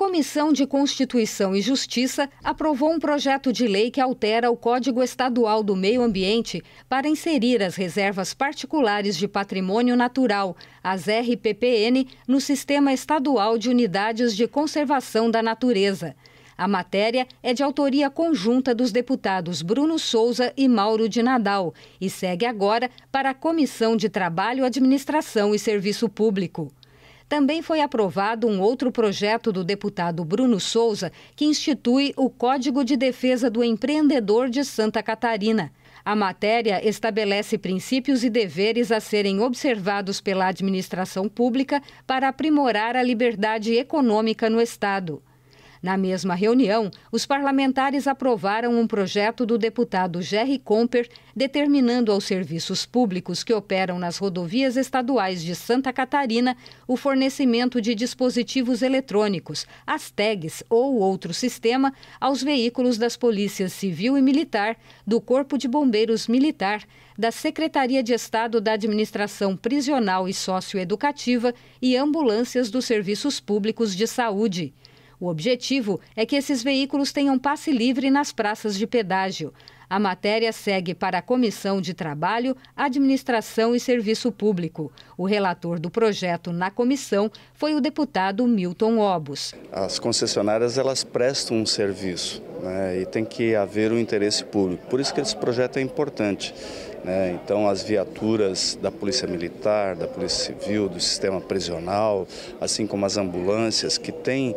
Comissão de Constituição e Justiça aprovou um projeto de lei que altera o Código Estadual do Meio Ambiente para inserir as reservas particulares de patrimônio natural, as RPPN, no Sistema Estadual de Unidades de Conservação da Natureza. A matéria é de autoria conjunta dos deputados Bruno Souza e Mauro de Nadal e segue agora para a Comissão de Trabalho, Administração e Serviço Público. Também foi aprovado um outro projeto do deputado Bruno Souza, que institui o Código de Defesa do Empreendedor de Santa Catarina. A matéria estabelece princípios e deveres a serem observados pela administração pública para aprimorar a liberdade econômica no Estado. Na mesma reunião, os parlamentares aprovaram um projeto do deputado Jerry Comper determinando aos serviços públicos que operam nas rodovias estaduais de Santa Catarina o fornecimento de dispositivos eletrônicos, as tags ou outro sistema, aos veículos das polícias civil e militar, do Corpo de Bombeiros Militar, da Secretaria de Estado da Administração Prisional e Socioeducativa e ambulâncias dos serviços públicos de saúde. O objetivo é que esses veículos tenham passe livre nas praças de pedágio. A matéria segue para a Comissão de Trabalho, Administração e Serviço Público. O relator do projeto na comissão foi o deputado Milton Obos. As concessionárias elas prestam um serviço né, e tem que haver um interesse público. Por isso que esse projeto é importante. Né? Então, as viaturas da Polícia Militar, da Polícia Civil, do sistema prisional, assim como as ambulâncias que têm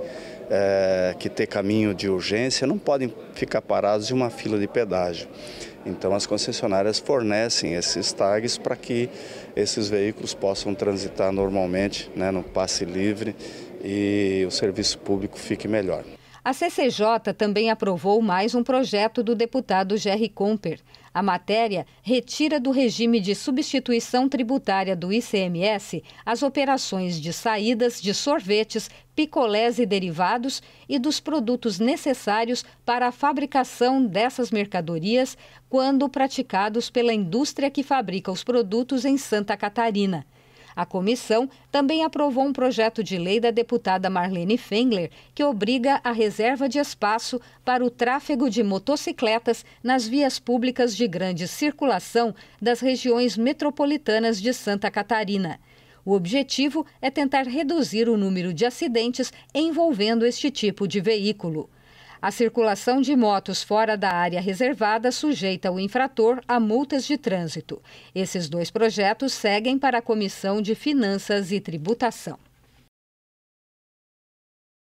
é, que ter caminho de urgência, não podem ficar parados em uma fila de pedágio. Então, as concessionárias fornecem esses tags para que esses veículos possam transitar normalmente né, no passe livre e o serviço público fique melhor. A CCJ também aprovou mais um projeto do deputado Jerry Comper. A matéria retira do regime de substituição tributária do ICMS as operações de saídas de sorvetes, picolés e derivados e dos produtos necessários para a fabricação dessas mercadorias quando praticados pela indústria que fabrica os produtos em Santa Catarina. A comissão também aprovou um projeto de lei da deputada Marlene Fengler, que obriga a reserva de espaço para o tráfego de motocicletas nas vias públicas de grande circulação das regiões metropolitanas de Santa Catarina. O objetivo é tentar reduzir o número de acidentes envolvendo este tipo de veículo. A circulação de motos fora da área reservada sujeita o infrator a multas de trânsito. Esses dois projetos seguem para a Comissão de Finanças e Tributação.